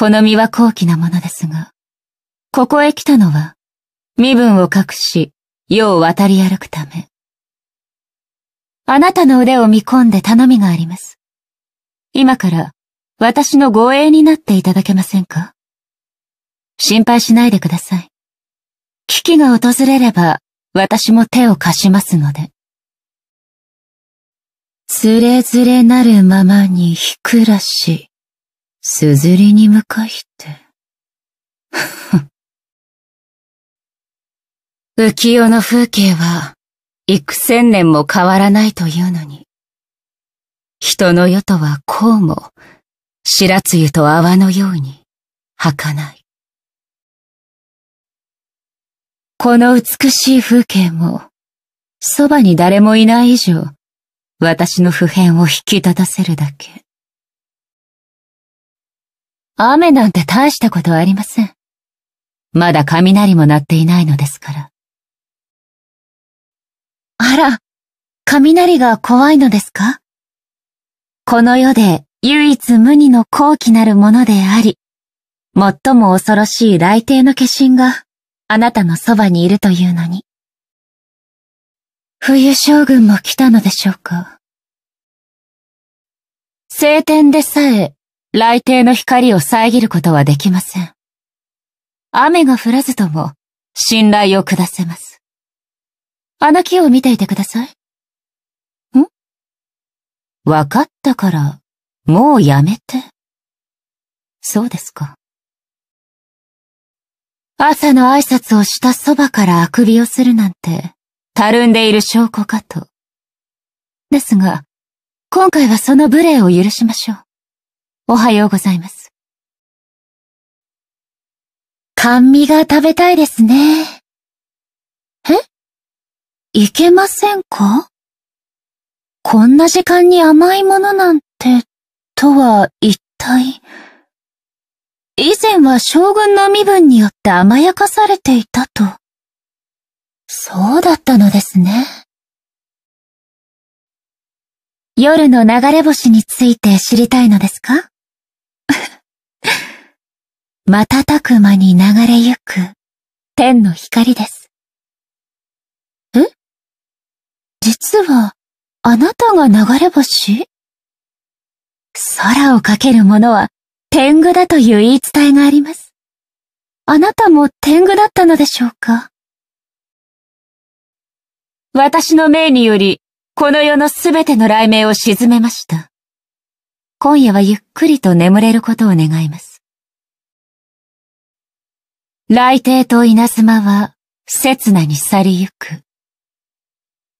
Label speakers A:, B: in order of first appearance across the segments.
A: この身は高貴なものですが、ここへ来たのは、身分を隠し、世を渡り歩くため。あなたの腕を見込んで頼みがあります。今から私の護衛になっていただけませんか心配しないでください。危機が訪れれば私も手を貸しますので。つれづれなるままにひくらし。すずりに向かいって。浮世の風景は、幾千年も変わらないというのに。人の世とはこうも、白露と泡のように、儚い。この美しい風景も、そばに誰もいない以上、私の普遍を引き立たせるだけ。雨なんて大したことありません。まだ雷も鳴っていないのですから。あら、雷が怖いのですかこの世で唯一無二の高貴なるものであり、最も恐ろしい雷帝の化身があなたのそばにいるというのに。冬将軍も来たのでしょうか晴天でさえ雷帝の光を遮ることはできません。雨が降らずとも、信頼を下せます。あの木を見ていてください。んわかったから、もうやめて。そうですか。朝の挨拶をしたそばからあくびをするなんて、たるんでいる証拠かと。ですが、今回はその無礼を許しましょう。おはようございます。甘味が食べたいですね。えいけませんかこんな時間に甘いものなんて、とは一体。以前は将軍の身分によって甘やかされていたと。そうだったのですね。夜の流れ星について知りたいのですか瞬く間に流れゆく天の光です。え実は、あなたが流れ星空を駆ける者は天狗だという言い伝えがあります。あなたも天狗だったのでしょうか私の命により、この世のすべての雷鳴を沈めました。今夜はゆっくりと眠れることを願います。雷帝と稲妻は、刹那に去りゆく。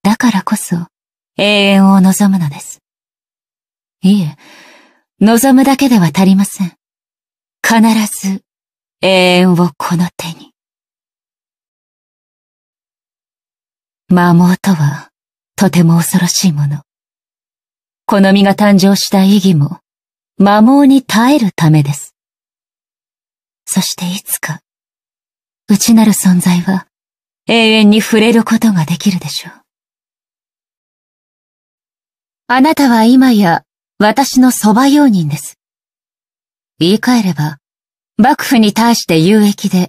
A: だからこそ、永遠を望むのです。いえ、望むだけでは足りません。必ず、永遠をこの手に。魔網とは、とても恐ろしいもの。この身が誕生した意義も、魔網に耐えるためです。そしていつか、内なる存在は永遠に触れることができるでしょう。あなたは今や私の蕎麦用人です。言い換えれば、幕府に対して有益で、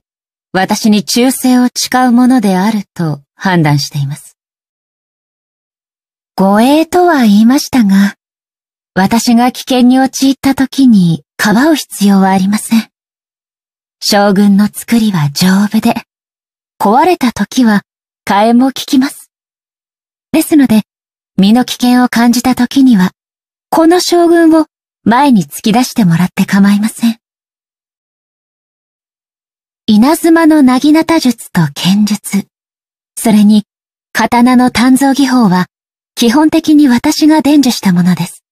A: 私に忠誠を誓うものであると判断しています。護衛とは言いましたが、私が危険に陥った時にかばう必要はありません。将軍の作りは丈夫で、壊れた時は替えも効きます。ですので、身の危険を感じた時には、この将軍を前に突き出してもらって構いません。稲妻のなぎなた術と剣術、それに刀の鍛造技法は基本的に私が伝授したものです。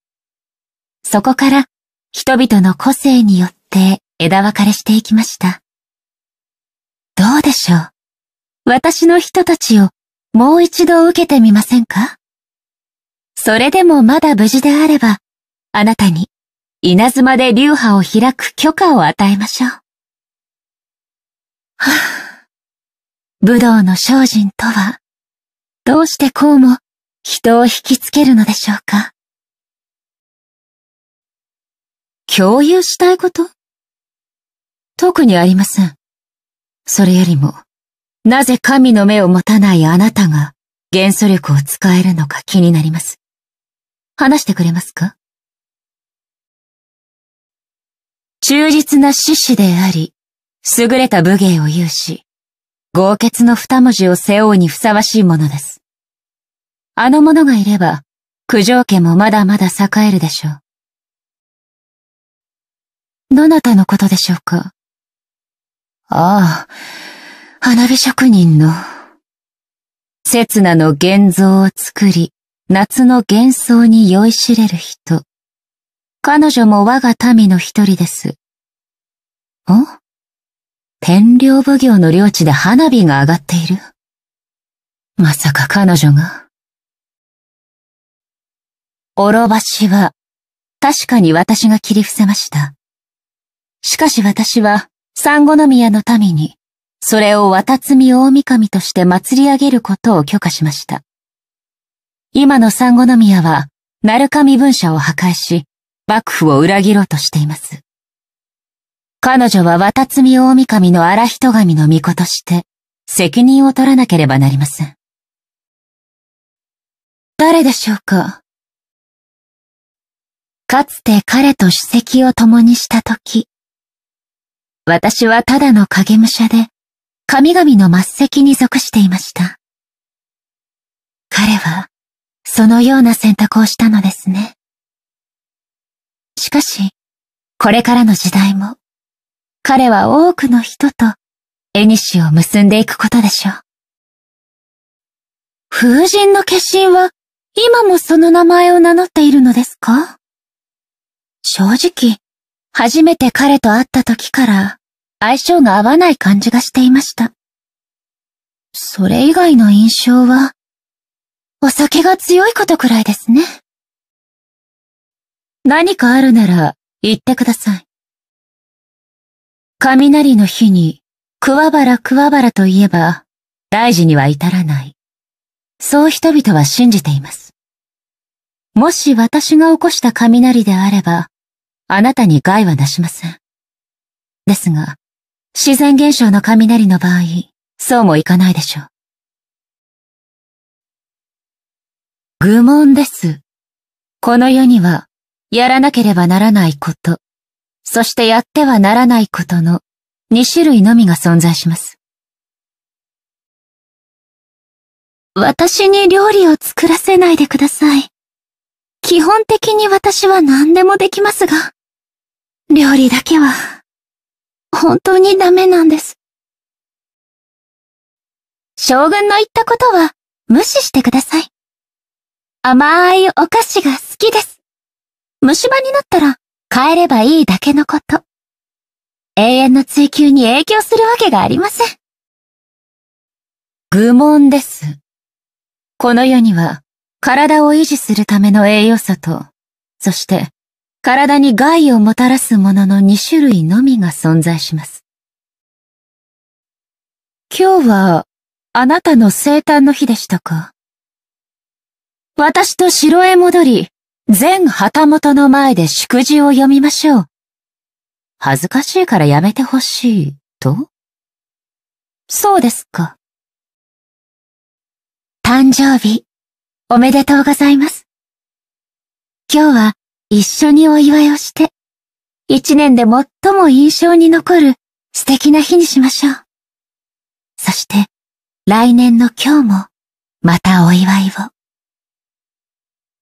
A: そこから人々の個性によって枝分かれしていきました。どうでしょう私の人たちをもう一度受けてみませんかそれでもまだ無事であれば、あなたに稲妻で流派を開く許可を与えましょう。はぁ、武道の精進とは、どうしてこうも人を引きつけるのでしょうか共有したいこと特にありません。それよりも、なぜ神の目を持たないあなたが元素力を使えるのか気になります。話してくれますか忠実な獅子であり、優れた武芸を有し、豪傑の二文字を背負うにふさわしいものです。あの者がいれば、九条家もまだまだ栄えるでしょう。どなたのことでしょうかああ、花火職人の。刹那の現像を作り、夏の幻想に酔いしれる人。彼女も我が民の一人です。ん天領奉行の領地で花火が上がっているまさか彼女がおろばしは、確かに私が切り伏せました。しかし私は、三五宮の民に、それを渡積大神として祭り上げることを許可しました。今の三五宮は、鳴神文社を破壊し、幕府を裏切ろうとしています。彼女は渡積大神の荒人神の巫女として、責任を取らなければなりません。誰でしょうかかつて彼と主席を共にした時、私はただの影武者で、神々の末席に属していました。彼は、そのような選択をしたのですね。しかし、これからの時代も、彼は多くの人と、絵西を結んでいくことでしょう。風神の化身は、今もその名前を名乗っているのですか正直、初めて彼と会った時から相性が合わない感じがしていました。それ以外の印象は、お酒が強いことくらいですね。何かあるなら言ってください。雷の日に、桑原桑原といえば、大事には至らない。そう人々は信じています。もし私が起こした雷であれば、あなたに害はなしません。ですが、自然現象の雷の場合、そうもいかないでしょう。愚問です。この世には、やらなければならないこと、そしてやってはならないことの二種類のみが存在します。私に料理を作らせないでください。基本的に私は何でもできますが。料理だけは、本当にダメなんです。将軍の言ったことは無視してください。甘いお菓子が好きです。虫歯になったら変えればいいだけのこと。永遠の追求に影響するわけがありません。愚問です。この世には体を維持するための栄養素と、そして体に害をもたらすものの2種類のみが存在します。今日は、あなたの生誕の日でしたか私と城へ戻り、全旗本の前で祝辞を読みましょう。恥ずかしいからやめてほしい、とそうですか。誕生日、おめでとうございます。今日は一緒にお祝いをして、一年で最も印象に残る素敵な日にしましょう。そして、来年の今日も、またお祝いを。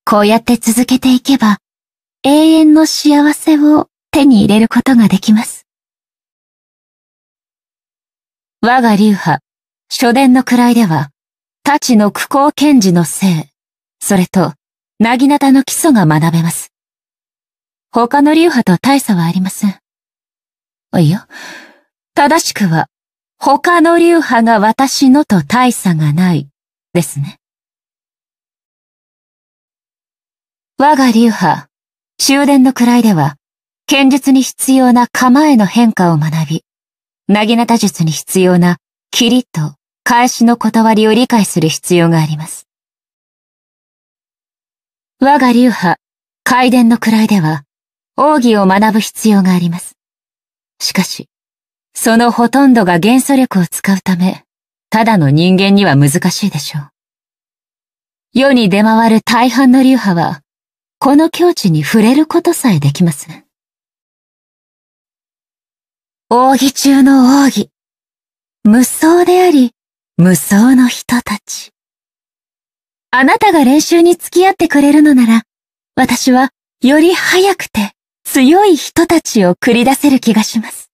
A: こうやって続けていけば、永遠の幸せを手に入れることができます。我が流派、初伝の位では、太刀の苦行賢治の性、それと、なぎなたの基礎が学べます。他の流派と大差はありません。いや、正しくは、他の流派が私のと大差がない、ですね。我が流派、終電の位では、剣術に必要な構えの変化を学び、なぎなた術に必要な、キリと返しの断りを理解する必要があります。我が流派、回伝の位では、奥義を学ぶ必要があります。しかし、そのほとんどが元素力を使うため、ただの人間には難しいでしょう。世に出回る大半の流派は、この境地に触れることさえできます。奥義中の奥義。無双であり、無双の人たち。あなたが練習に付き合ってくれるのなら、私はより早くて強い人たちを繰り出せる気がします。